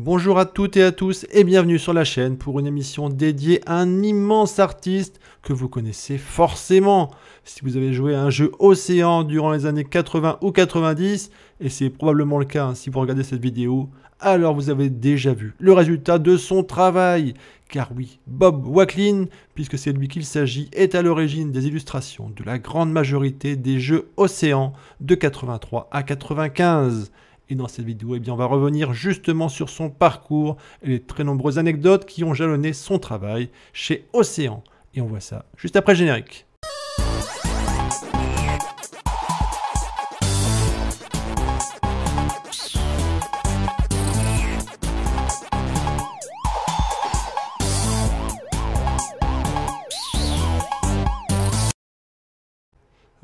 Bonjour à toutes et à tous et bienvenue sur la chaîne pour une émission dédiée à un immense artiste que vous connaissez forcément. Si vous avez joué à un jeu Océan durant les années 80 ou 90, et c'est probablement le cas hein, si vous regardez cette vidéo, alors vous avez déjà vu le résultat de son travail. Car oui, Bob Wacklin, puisque c'est lui qu'il s'agit, est à l'origine des illustrations de la grande majorité des jeux Océan de 83 à 95. Et dans cette vidéo, eh bien, on va revenir justement sur son parcours et les très nombreuses anecdotes qui ont jalonné son travail chez Océan. Et on voit ça juste après générique.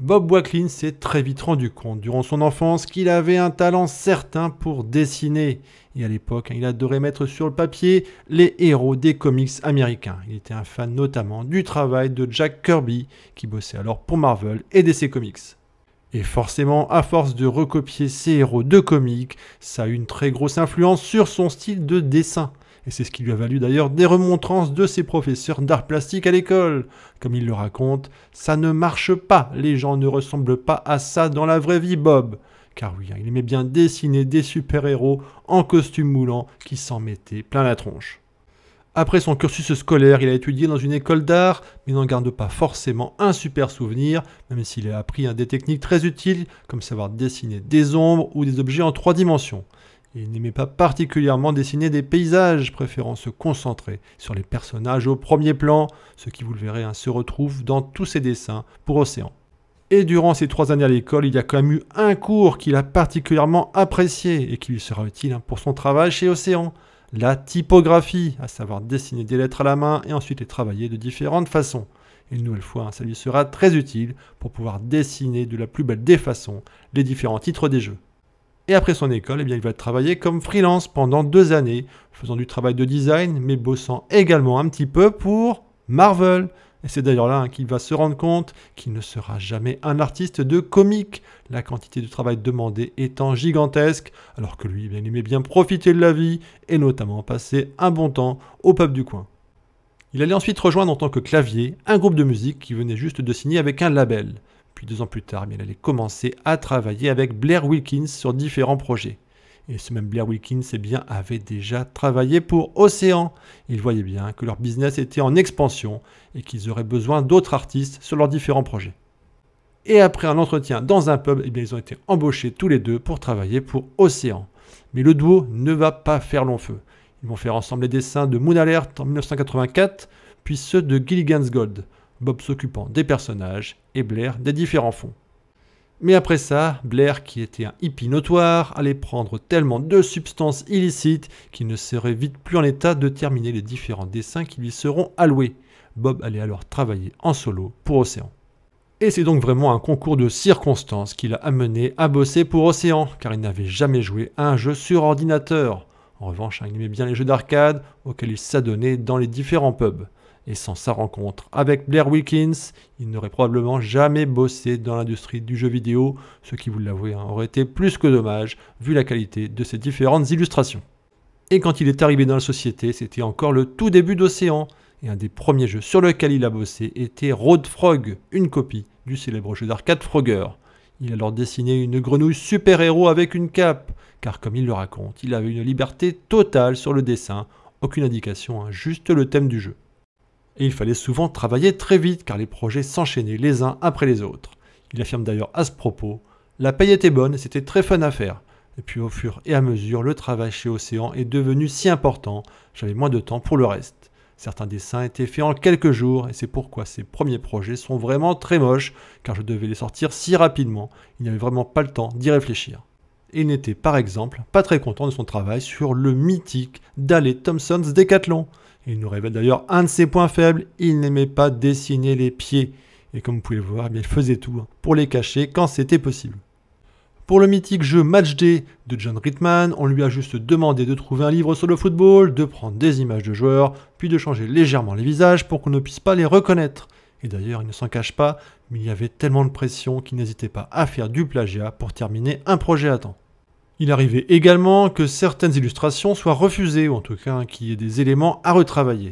Bob Wacklin s'est très vite rendu compte durant son enfance qu'il avait un talent certain pour dessiner. Et à l'époque, hein, il adorait mettre sur le papier les héros des comics américains. Il était un fan notamment du travail de Jack Kirby, qui bossait alors pour Marvel et DC Comics. Et forcément, à force de recopier ses héros de comics, ça a eu une très grosse influence sur son style de dessin et c'est ce qui lui a valu d'ailleurs des remontrances de ses professeurs d'art plastique à l'école. Comme il le raconte, ça ne marche pas, les gens ne ressemblent pas à ça dans la vraie vie, Bob. Car oui, hein, il aimait bien dessiner des super-héros en costume moulant qui s'en mettaient plein la tronche. Après son cursus scolaire, il a étudié dans une école d'art, mais n'en garde pas forcément un super souvenir, même s'il a appris des techniques très utiles, comme savoir dessiner des ombres ou des objets en trois dimensions. Il n'aimait pas particulièrement dessiner des paysages, préférant se concentrer sur les personnages au premier plan, ce qui, vous le verrez, hein, se retrouve dans tous ses dessins pour Océan. Et durant ses trois années à l'école, il y a quand même eu un cours qu'il a particulièrement apprécié et qui lui sera utile hein, pour son travail chez Océan, la typographie, à savoir dessiner des lettres à la main et ensuite les travailler de différentes façons. une nouvelle fois, hein, ça lui sera très utile pour pouvoir dessiner de la plus belle des façons les différents titres des jeux. Et après son école, eh bien, il va travailler comme freelance pendant deux années, faisant du travail de design, mais bossant également un petit peu pour Marvel. Et c'est d'ailleurs là hein, qu'il va se rendre compte qu'il ne sera jamais un artiste de comique, la quantité de travail demandée étant gigantesque, alors que lui, eh il aimait bien profiter de la vie, et notamment passer un bon temps au pub du coin. Il allait ensuite rejoindre en tant que clavier un groupe de musique qui venait juste de signer avec un label. Puis deux ans plus tard, elle allait commencer à travailler avec Blair Wilkins sur différents projets. Et ce même Blair Wilkins eh bien, avait déjà travaillé pour Océan. Ils voyaient bien que leur business était en expansion et qu'ils auraient besoin d'autres artistes sur leurs différents projets. Et après un entretien dans un pub, eh ils ont été embauchés tous les deux pour travailler pour Océan. Mais le duo ne va pas faire long feu. Ils vont faire ensemble les dessins de Moon Alert en 1984, puis ceux de Gilligan's Gold. Bob s'occupant des personnages et Blair des différents fonds. Mais après ça, Blair, qui était un hippie notoire, allait prendre tellement de substances illicites qu'il ne serait vite plus en état de terminer les différents dessins qui lui seront alloués. Bob allait alors travailler en solo pour Océan. Et c'est donc vraiment un concours de circonstances qui l'a amené à bosser pour Océan, car il n'avait jamais joué à un jeu sur ordinateur. En revanche, il aimait bien les jeux d'arcade auxquels il s'adonnait dans les différents pubs. Et sans sa rencontre avec Blair Wilkins, il n'aurait probablement jamais bossé dans l'industrie du jeu vidéo, ce qui, vous l'avouez, hein, aurait été plus que dommage vu la qualité de ses différentes illustrations. Et quand il est arrivé dans la société, c'était encore le tout début d'Océan, et un des premiers jeux sur lequel il a bossé était Road Frog, une copie du célèbre jeu d'arcade Frogger. Il a alors dessiné une grenouille super-héros avec une cape, car comme il le raconte, il avait une liberté totale sur le dessin, aucune indication, hein, juste le thème du jeu et il fallait souvent travailler très vite car les projets s'enchaînaient les uns après les autres. Il affirme d'ailleurs à ce propos La paye était bonne, c'était très fun à faire. Et puis au fur et à mesure, le travail chez Océan est devenu si important, j'avais moins de temps pour le reste. Certains dessins étaient faits en quelques jours, et c'est pourquoi ces premiers projets sont vraiment très moches, car je devais les sortir si rapidement, il n'y avait vraiment pas le temps d'y réfléchir. il n'était par exemple pas très content de son travail sur le mythique Daley Thompson's Décathlon. Il nous révèle d'ailleurs un de ses points faibles, il n'aimait pas dessiner les pieds. Et comme vous pouvez le voir, eh il faisait tout hein, pour les cacher quand c'était possible. Pour le mythique jeu Match Day de John Rittman, on lui a juste demandé de trouver un livre sur le football, de prendre des images de joueurs, puis de changer légèrement les visages pour qu'on ne puisse pas les reconnaître. Et d'ailleurs, il ne s'en cache pas, mais il y avait tellement de pression qu'il n'hésitait pas à faire du plagiat pour terminer un projet à temps. Il arrivait également que certaines illustrations soient refusées, ou en tout cas qu'il y ait des éléments à retravailler.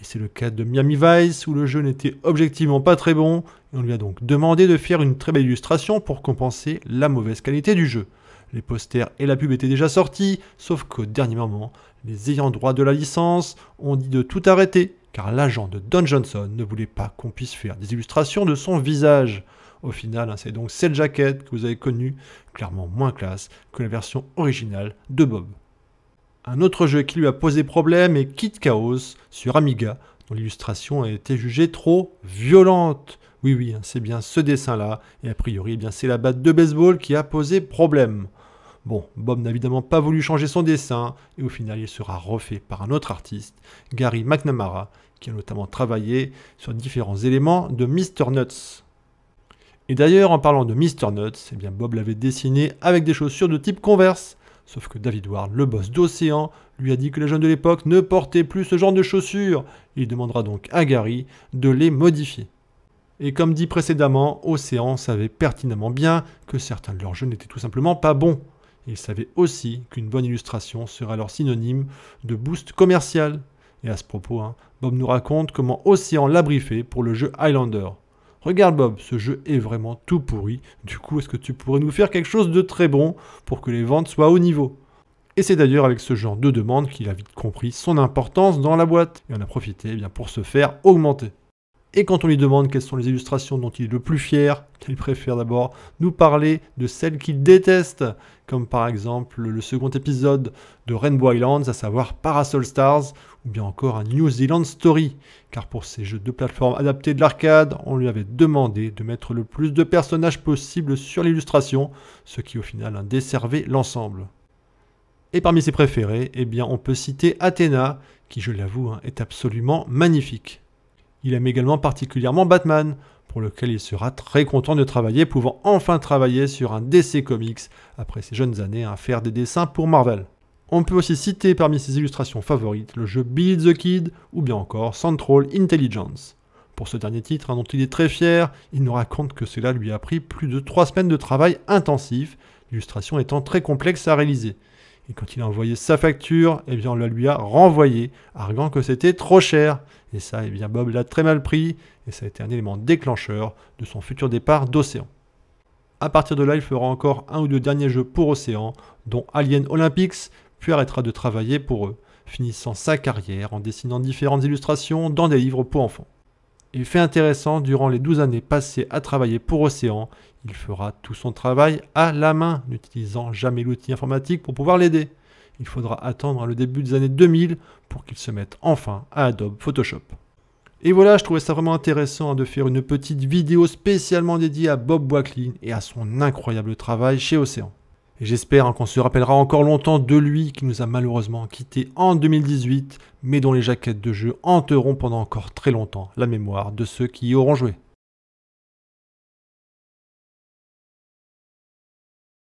Et c'est le cas de Miami Vice, où le jeu n'était objectivement pas très bon, et on lui a donc demandé de faire une très belle illustration pour compenser la mauvaise qualité du jeu. Les posters et la pub étaient déjà sortis, sauf qu'au dernier moment, les ayants droit de la licence ont dit de tout arrêter, car l'agent de Don Johnson ne voulait pas qu'on puisse faire des illustrations de son visage au final. Hein, c'est donc cette jaquette que vous avez connue, clairement moins classe que la version originale de Bob. Un autre jeu qui lui a posé problème est Kid Chaos sur Amiga, dont l'illustration a été jugée trop violente. Oui, oui, hein, c'est bien ce dessin-là, et a priori, eh bien c'est la batte de baseball qui a posé problème. Bon, Bob n'a évidemment pas voulu changer son dessin, et au final il sera refait par un autre artiste, Gary McNamara, qui a notamment travaillé sur différents éléments de Mr. Nuts. Et d'ailleurs, en parlant de Mr. Nuts, eh bien Bob l'avait dessiné avec des chaussures de type Converse. Sauf que David Ward, le boss d'Océan, lui a dit que les jeunes de l'époque ne portaient plus ce genre de chaussures. Il demandera donc à Gary de les modifier. Et comme dit précédemment, Océan savait pertinemment bien que certains de leurs jeux n'étaient tout simplement pas bons. Il savait aussi qu'une bonne illustration serait alors synonyme de boost commercial. Et à ce propos, hein, Bob nous raconte comment Océan l'a briefé pour le jeu Highlander. Regarde Bob, ce jeu est vraiment tout pourri, du coup est-ce que tu pourrais nous faire quelque chose de très bon pour que les ventes soient au niveau et c'est d'ailleurs avec ce genre de demande qu'il a vite compris son importance dans la boîte et en a profité eh bien, pour se faire augmenter. Et quand on lui demande quelles sont les illustrations dont il est le plus fier, il préfère d'abord nous parler de celles qu'il déteste, comme par exemple le second épisode de Rainbow Islands, à savoir Parasol Stars, ou bien encore un New Zealand Story, car pour ces jeux de plateforme adaptés de l'arcade, on lui avait demandé de mettre le plus de personnages possible sur l'illustration, ce qui au final desservait l'ensemble. Et parmi ses préférés, eh bien, on peut citer Athéna, qui je l'avoue hein, est absolument magnifique. Il aime également particulièrement Batman, pour lequel il sera très content de travailler, pouvant enfin travailler sur un DC Comics après ses jeunes années à faire des dessins pour Marvel. On peut aussi citer parmi ses illustrations favorites le jeu Beat the Kid ou bien encore Central Intelligence. Pour ce dernier titre, dont il est très fier, il nous raconte que cela lui a pris plus de 3 semaines de travail intensif, l'illustration étant très complexe à réaliser. Et quand il a envoyé sa facture, eh bien on la lui a renvoyée, arguant que c'était trop cher. Et ça, eh bien Bob l'a très mal pris, et ça a été un élément déclencheur de son futur départ d'Océan. A partir de là, il fera encore un ou deux derniers jeux pour Océan, dont Alien Olympics, puis arrêtera de travailler pour eux, finissant sa carrière en dessinant différentes illustrations dans des livres pour enfants. Il fait intéressant, durant les 12 années passées à travailler pour Océan, il fera tout son travail à la main, n'utilisant jamais l'outil informatique pour pouvoir l'aider. Il faudra attendre le début des années 2000 pour qu'il se mette enfin à Adobe Photoshop. Et voilà, je trouvais ça vraiment intéressant de faire une petite vidéo spécialement dédiée à Bob Wacklin et à son incroyable travail chez Océan. Et j'espère qu'on se rappellera encore longtemps de lui qui nous a malheureusement quittés en 2018, mais dont les jaquettes de jeu hanteront pendant encore très longtemps la mémoire de ceux qui y auront joué.